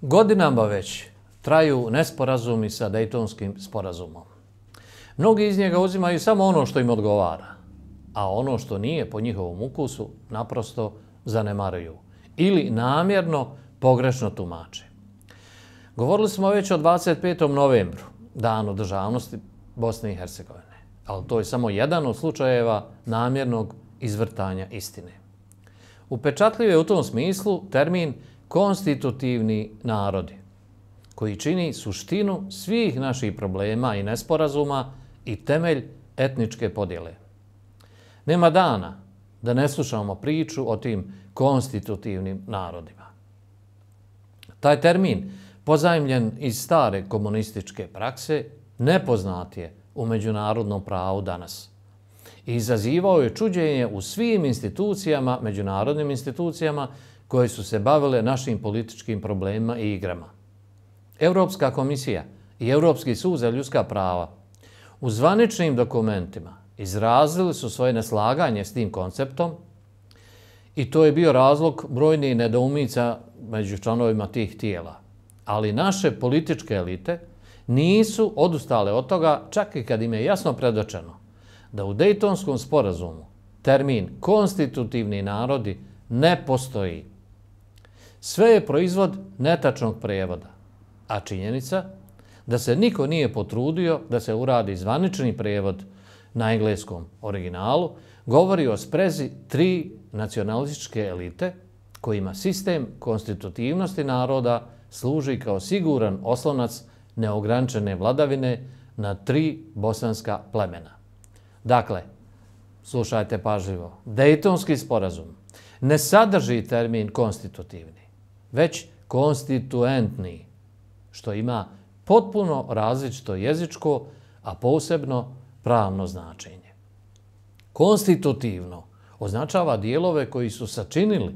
Godinama već traju nesporazumi sa Dejtonskim sporazumom. Mnogi iz njega uzimaju samo ono što im odgovara, a ono što nije po njihovom ukusu naprosto zanemaraju ili namjerno pogrešno tumače. Govorili smo već o 25. novembru, danu državnosti Bosne i Hercegovine, ali to je samo jedan od slučajeva namjernog izvrtanja istine. Upečatljiv je u tom smislu termin konstitutivni narodi koji čini suštinu svih naših problema i nesporazuma i temelj etničke podjele. Nema dana da ne slušamo priču o tim konstitutivnim narodima. Taj termin, pozajemljen iz stare komunističke prakse, nepoznat je u međunarodnom pravu danas. izazivao je čuđenje u svim institucijama, međunarodnim institucijama, koje su se bavile našim političkim problemima i igrama. Europska komisija i Europski sud za ljudska prava u zvaničnim dokumentima izrazili su svoje neslaganje s tim konceptom i to je bio razlog brojnih nedoumica među članovima tih tijela. Ali naše političke elite nisu odustale od toga čak i kad im je jasno predočeno da u Dejtonskom sporazumu termin konstitutivni narodi ne postoji. Sve je proizvod netačnog prevoda, a činjenica da se niko nije potrudio da se uradi zvanični prevod na engleskom originalu, govori o sprezi tri nacionalističke elite kojima sistem konstitutivnosti naroda služi kao siguran oslonac neograničene vladavine na tri bosanska plemena. Dakle, slušajte pažljivo, Dejtonski sporazum ne sadrži termin konstitutivni, već konstituentni, što ima potpuno različito jezičko, a posebno pravno značenje. Konstitutivno označava dijelove koji su sačinili,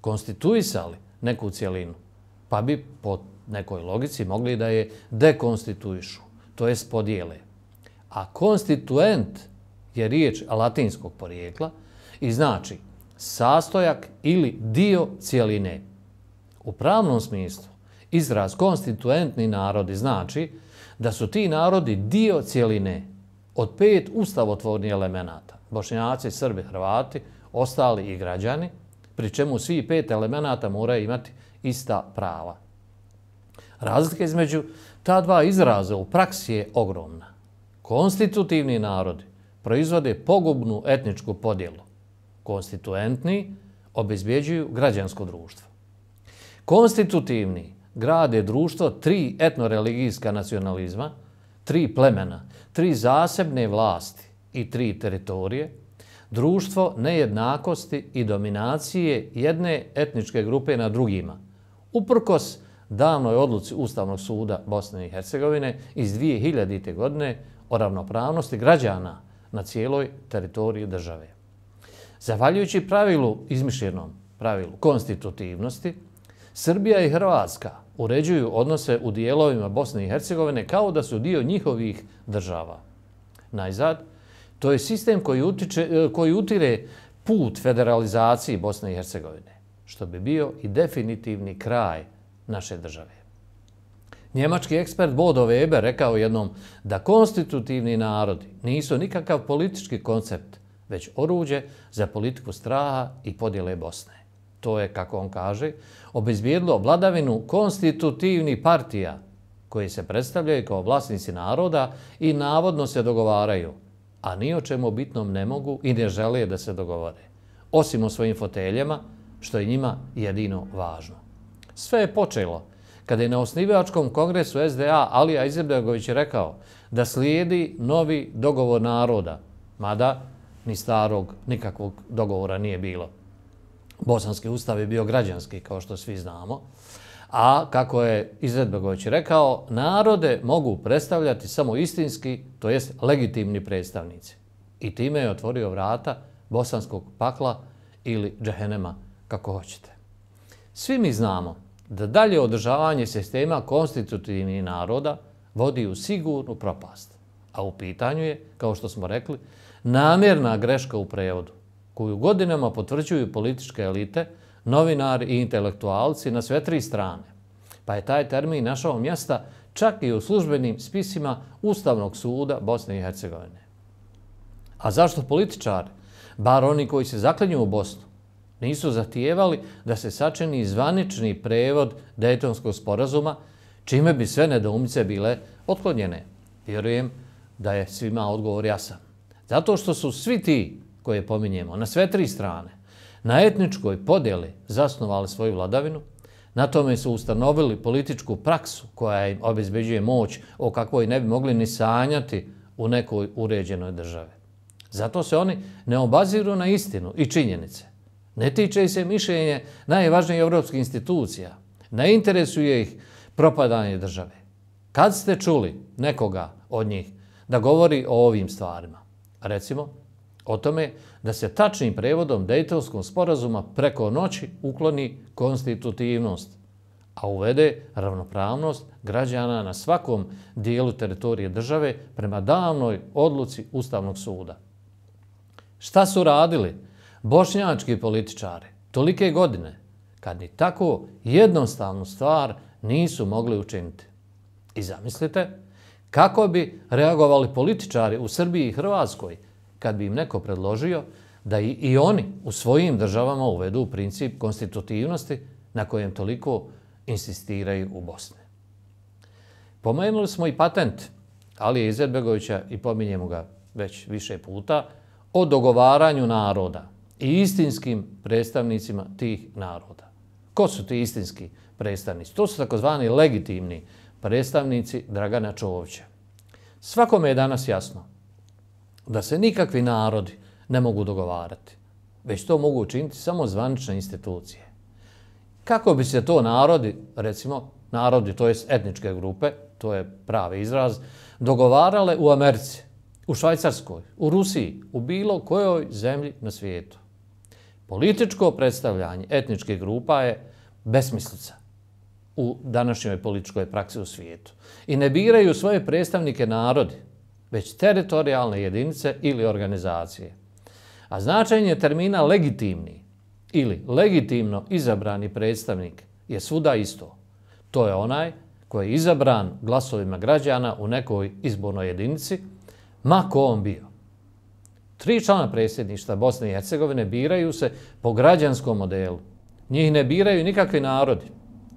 konstituisali neku cijelinu, pa bi po nekoj logici mogli da je dekonstituišu, to je spodijele. A konstituent je riječ latinskog porijekla i znači sastojak ili dio cijeline u pravnom smislu izraz konstituentni narodi znači da su ti narodi dio cijeline od pet ustavotvornih elemenata. Bošnjaci, Srbi, Hrvati, ostali i građani, pri čemu svi pet elemenata moraju imati ista prava. Razlika između ta dva izraza u praksi je ogromna. Konstitutivni narodi proizvode pogubnu etničku podjelu. Konstituentni obezbjeđuju građansko društvo konstitutivni grade društvo tri etnoreligijska nacionalizma, tri plemena, tri zasebne vlasti i tri teritorije, društvo nejednakosti i dominacije jedne etničke grupe na drugima, uprkos davnoj odluci Ustavnog suda Bosne i Hercegovine iz 2000. godine o ravnopravnosti građana na cijeloj teritoriji države. Zavaljujući pravilu, izmišljenom pravilu konstitutivnosti, Srbija i Hrvatska uređuju odnose u dijelovima Bosne i Hercegovine kao da su dio njihovih država. Najzad, to je sistem koji, utiče, e, koji utire put federalizaciji Bosne i Hercegovine, što bi bio i definitivni kraj naše države. Njemački ekspert Bodo Weber rekao jednom da konstitutivni narodi nisu nikakav politički koncept, već oruđe za politiku straha i podjele Bosne to je, kako on kaže, obizbjedilo vladavinu konstitutivni partija koji se predstavljaju kao vlasnici naroda i navodno se dogovaraju, a ni o čemu bitnom ne mogu i ne žele da se dogovore, osim o svojim foteljama, što je njima jedino važno. Sve je počelo kada je na osnivačkom kongresu SDA Alija Izebljagović rekao da slijedi novi dogovor naroda, mada ni starog nikakvog dogovora nije bilo. Bosanski ustav je bio građanski, kao što svi znamo. A kako je Izetbegović rekao, narode mogu predstavljati samo istinski, to jest legitimni predstavnici. I time je otvorio vrata bosanskog pakla ili džehenema, kako hoćete. Svi mi znamo da dalje održavanje sistema konstitutivnih naroda vodi u sigurnu propast. A u pitanju je, kao što smo rekli, namjerna greška u prevodu koju godinama potvrđuju političke elite, novinari i intelektualci na sve tri strane. Pa je taj termin našao mjesta čak i u službenim spisima Ustavnog suda Bosne i Hercegovine. A zašto političari, bar oni koji se zaklenju u Bosnu, nisu zahtijevali da se sačini zvanični prevod Dejtonskog sporazuma, čime bi sve nedoumice bile otklonjene? Vjerujem da je svima odgovor jasan. Zato što su svi ti koje pominjemo na sve tri strane, na etničkoj podeli zasnovali svoju vladavinu, na tome su ustanovili političku praksu koja im obezbeđuje moć o kakvoj ne bi mogli ni sanjati u nekoj uređenoj države. Zato se oni ne obaziru na istinu i činjenice. Ne tiče se mišljenje najvažnijih evropskih institucija. Ne interesuje ih propadanje države. Kad ste čuli nekoga od njih da govori o ovim stvarima? Recimo, o tome da se tačnim prevodom dejtelskog sporazuma preko noći ukloni konstitutivnost, a uvede ravnopravnost građana na svakom dijelu teritorije države prema davnoj odluci Ustavnog suda. Šta su radili bošnjački političari tolike godine kad ni tako jednostavnu stvar nisu mogli učiniti? I zamislite kako bi reagovali političari u Srbiji i Hrvatskoj kad bi im neko predložio da i, oni u svojim državama uvedu princip konstitutivnosti na kojem toliko insistiraju u Bosni. Pomenuli smo i patent Alije Izetbegovića i pominjemo ga već više puta o dogovaranju naroda i istinskim predstavnicima tih naroda. Ko su ti istinski predstavnici? To su takozvani legitimni predstavnici Dragana Čovovića. Svakome je danas jasno da se nikakvi narodi ne mogu dogovarati, već to mogu učiniti samo zvanične institucije. Kako bi se to narodi, recimo narodi, to jest etničke grupe, to je pravi izraz, dogovarale u Americi, u Švajcarskoj, u Rusiji, u bilo kojoj zemlji na svijetu. Političko predstavljanje etničkih grupa je besmislica u današnjoj političkoj praksi u svijetu. I ne biraju svoje predstavnike narodi, već teritorijalne jedinice ili organizacije. A značenje termina legitimni ili legitimno izabrani predstavnik je svuda isto. To je onaj koji je izabran glasovima građana u nekoj izbornoj jedinici, ma ko on bio. Tri člana predsjedništva Bosne i Hercegovine biraju se po građanskom modelu. Njih ne biraju nikakvi narodi,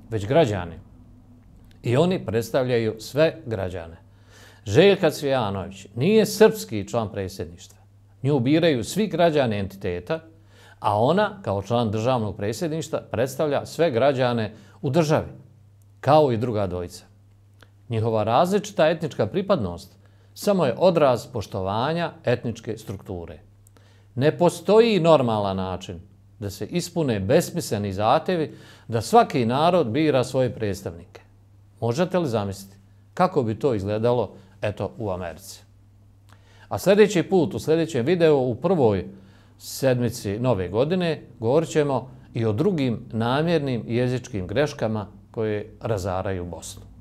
već građani. I oni predstavljaju sve građane. Željka Cvijanović nije srpski član predsjedništva. Nju ubiraju svi građani entiteta, a ona kao član državnog predsjedništva predstavlja sve građane u državi, kao i druga dvojica. Njihova različita etnička pripadnost samo je odraz poštovanja etničke strukture. Ne postoji normalan način da se ispune besmisleni zatevi da svaki narod bira svoje predstavnike. Možete li zamisliti kako bi to izgledalo eto u Americi. A sljedeći put, u sljedećem videu, u prvoj sedmici nove godine, govorit ćemo i o drugim namjernim jezičkim greškama koje razaraju Bosnu.